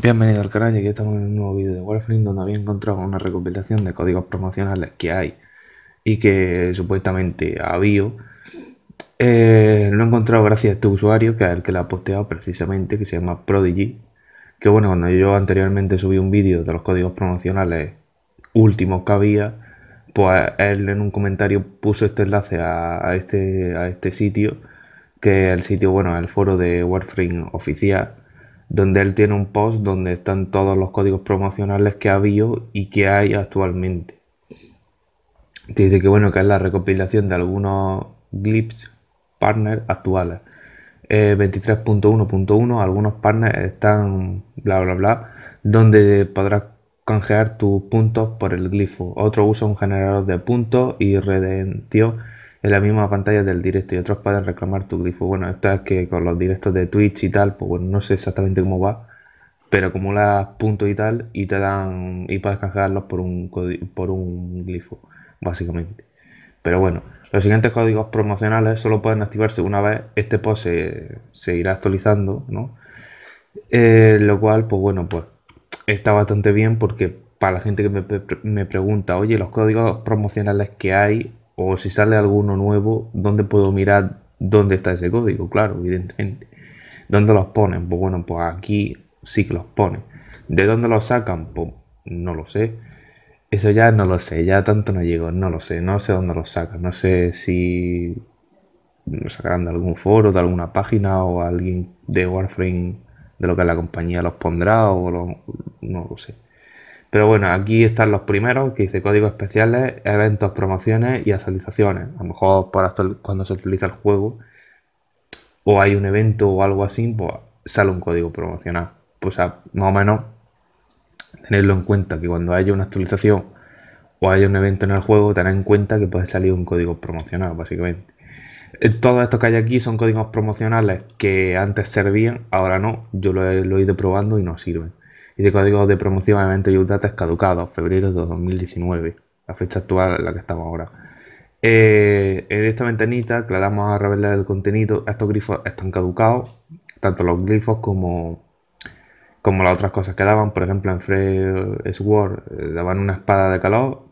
Bienvenido al canal y aquí estamos en un nuevo vídeo de Warframe donde había encontrado una recopilación de códigos promocionales que hay y que supuestamente había. Eh, lo he encontrado gracias a este usuario que es el que la ha posteado precisamente que se llama Prodigy que bueno, cuando yo anteriormente subí un vídeo de los códigos promocionales últimos que había pues él en un comentario puso este enlace a, este, a este sitio que es el sitio, bueno, el foro de Warframe oficial donde él tiene un post donde están todos los códigos promocionales que ha habido y que hay actualmente. Dice que bueno, que es la recopilación de algunos Glyphs partners actuales. 23.1.1, eh, algunos partners están bla bla bla, donde podrás canjear tus puntos por el glifo. Otro usa un generador de puntos y redención en la misma pantalla del directo y otros pueden reclamar tu glifo. Bueno, esta es que con los directos de Twitch y tal, pues bueno, no sé exactamente cómo va, pero acumulas puntos y tal y te dan y puedes canjearlos por un por un glifo, básicamente. Pero bueno, los siguientes códigos promocionales solo pueden activarse una vez este post se, irá actualizando, ¿no? Eh, lo cual, pues bueno, pues está bastante bien porque para la gente que me pregunta, oye, los códigos promocionales que hay o si sale alguno nuevo, ¿dónde puedo mirar dónde está ese código? Claro, evidentemente. ¿Dónde los ponen? Pues bueno, pues aquí sí que los ponen. ¿De dónde los sacan? Pues no lo sé. Eso ya no lo sé, ya tanto no llego, no lo sé, no sé dónde los sacan, no sé si lo sacarán de algún foro, de alguna página o alguien de Warframe de lo que la compañía los pondrá o no lo sé. Pero bueno, aquí están los primeros, que dice códigos especiales, eventos, promociones y actualizaciones. A lo mejor por cuando se actualiza el juego o hay un evento o algo así, pues sale un código promocional. Pues a, más o menos tenerlo en cuenta, que cuando haya una actualización o haya un evento en el juego, tener en cuenta que puede salir un código promocional, básicamente. Eh, Todo esto que hay aquí son códigos promocionales que antes servían, ahora no. Yo lo he, lo he ido probando y no sirven y de código de promoción a eventos y es caducados, febrero de 2019, la fecha actual en la que estamos ahora. Eh, en esta ventanita que damos a revelar el contenido, estos grifos están caducados, tanto los grifos como, como las otras cosas que daban, por ejemplo en Frey Sword eh, daban una espada de calor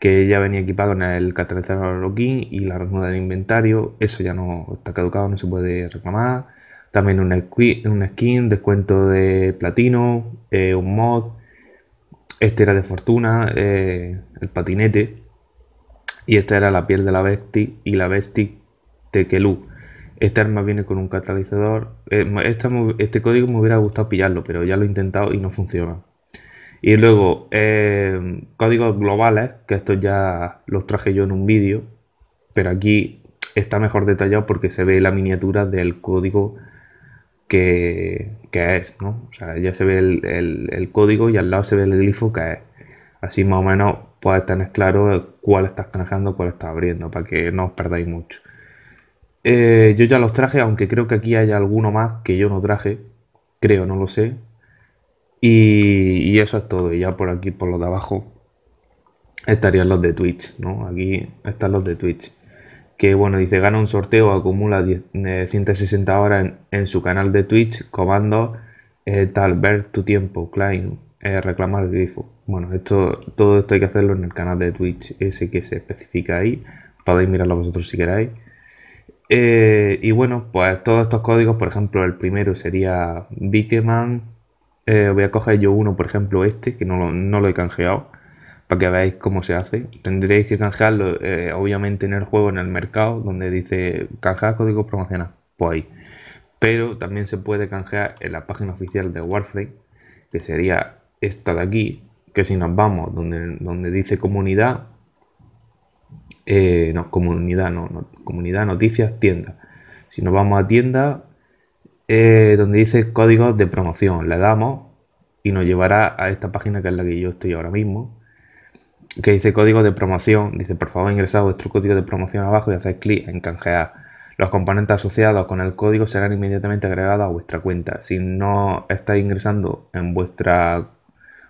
que ya venía equipada con el catalizador login y la remuda del inventario, eso ya no está caducado, no se puede reclamar también una, una skin, descuento de platino, eh, un mod, este era de fortuna, eh, el patinete, y esta era la piel de la Bestie y la de Kelu. Este arma viene con un catalizador. Eh, este código me hubiera gustado pillarlo, pero ya lo he intentado y no funciona. Y luego, códigos globales, que estos ya los traje yo en un vídeo, pero aquí está mejor detallado porque se ve la miniatura del código que, es, ¿no? O sea, ya se ve el, código y al lado se ve el glifo que es. Así más o menos puedes tener claro cuál estás canjeando, cuál estás abriendo, para que no os perdáis mucho. Eh, yo ya los traje, aunque creo que aquí hay alguno más que yo no traje. Creo, no lo sé. Y, eso es todo. Y ya por aquí, por lo de abajo, estarían los de Twitch, ¿no? Aquí están los de Twitch que bueno, dice, gana un sorteo, acumula 160 eh, horas en, su canal de Twitch, comando eh, tal, ver tu tiempo, Klein, eh, reclamar el grifo. Bueno, esto, todo esto hay que hacerlo en el canal de Twitch, ese que se especifica ahí, podéis mirarlo vosotros si queráis. y bueno, pues todos estos códigos, por ejemplo, el primero sería Bikeman, voy a coger yo uno, por ejemplo, este, que no no lo he canjeado para que veáis cómo se hace. Tendréis que canjearlo, eh, obviamente, en el juego, en el mercado, donde dice canjear código promocional, pues ahí. Pero también se puede canjear en la página oficial de Warframe, que sería esta de aquí, que si nos vamos donde, donde dice comunidad, eh, no, comunidad, no, comunidad, noticias, tienda. Si nos vamos a tienda, eh, donde dice códigos de promoción, le damos y nos llevará a esta página que es la que yo estoy ahora mismo, que dice código de promoción, dice por favor ingresad vuestro código de promoción abajo y hacéis clic en canjear. Los componentes asociados con el código serán inmediatamente agregados a vuestra cuenta. Si no estáis ingresando en vuestra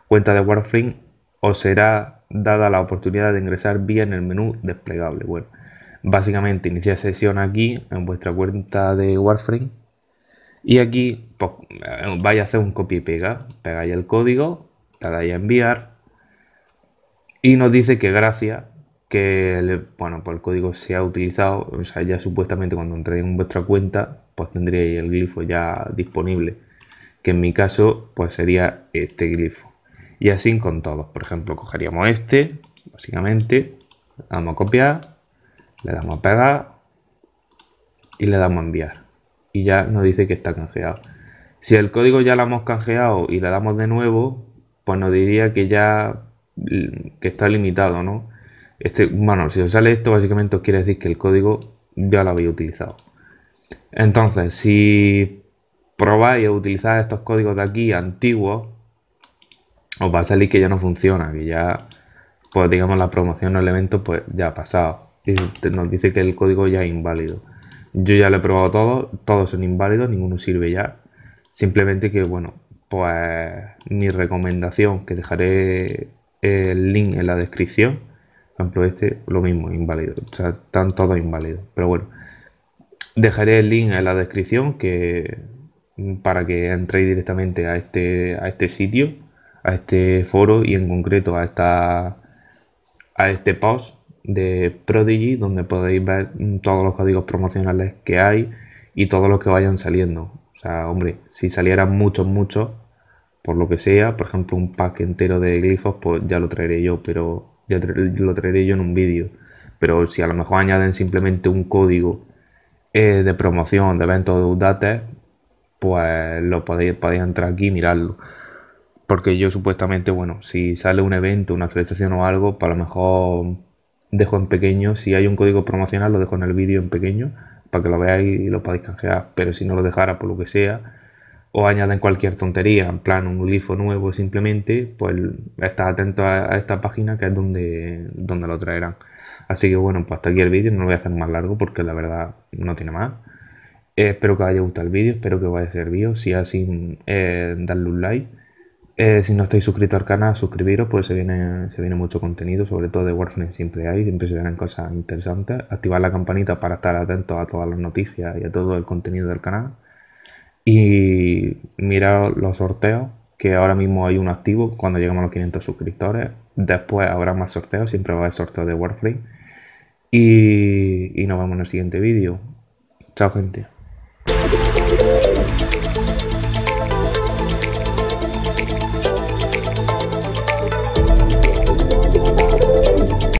cuenta de Warframe, os será dada la oportunidad de ingresar vía en el menú desplegable. Bueno, básicamente inicia sesión aquí en vuestra cuenta de Warframe y aquí pues, eh, vais a hacer un copia y pega. Pegáis el código, le dais a enviar y nos dice que gracias que el, bueno, pues el código se ha utilizado, o sea, ya supuestamente cuando entréis en vuestra cuenta, pues tendríais el glifo ya disponible, que en mi caso, pues sería este glifo. Y así con todos, por ejemplo, cogeríamos este, básicamente, le damos a copiar, le damos a pegar y le damos a enviar. Y ya nos dice que está canjeado. Si el código ya lo hemos canjeado y le damos de nuevo, pues nos diría que ya que está limitado, ¿no? Este, bueno, si os sale esto, básicamente os quiere decir que el código ya lo habéis utilizado. Entonces, si probáis a utilizar estos códigos de aquí antiguos, os va a salir que ya no funciona, que ya, pues digamos, la promoción o evento pues ya ha pasado. Nos dice que el código ya es inválido. Yo ya lo he probado todo, todos son inválidos, ninguno sirve ya. Simplemente que, bueno, pues mi recomendación que dejaré el link en la descripción. Por ejemplo, este lo mismo, inválido. O sea, están todos inválidos. Pero bueno, dejaré el link en la descripción que para que entréis directamente a este, a este sitio, a este foro y en concreto a, esta, a este post de Prodigy donde podéis ver todos los códigos promocionales que hay y todos los que vayan saliendo. O sea, hombre, si salieran muchos, muchos, lo que sea, por ejemplo, un pack entero de glifos, pues ya lo traeré yo, pero ya lo traeré yo en un vídeo. Pero si a lo mejor añaden simplemente un código eh, de promoción de eventos de update, pues lo podéis, podéis entrar aquí y mirarlo. Porque yo supuestamente, bueno, si sale un evento, una actualización o algo, para pues lo mejor dejo en pequeño. Si hay un código promocional, lo dejo en el vídeo en pequeño para que lo veáis y lo podáis canjear. Pero si no lo dejara por lo que sea, o añaden cualquier tontería, en plan un glifo nuevo simplemente, pues estás atento a, esta página que es donde, donde lo traerán. Así que bueno, pues hasta aquí el vídeo, no lo voy a hacer más largo porque la verdad no tiene más. Eh, espero que os haya gustado el vídeo, espero que os haya servido, si es así, eh, darle un like. Eh, si no estáis suscritos al canal, suscribiros, pues se viene, se viene mucho contenido, sobre todo de Warframe siempre hay, siempre se vienen cosas interesantes. Activar la campanita para estar atentos a todas las noticias y a todo el contenido del canal. Y mirad los sorteos, que ahora mismo hay uno activo cuando llegamos a los 500 suscriptores. Después habrá más sorteos, siempre va a haber sorteos de Warframe. y nos vemos en el siguiente vídeo. Chao gente.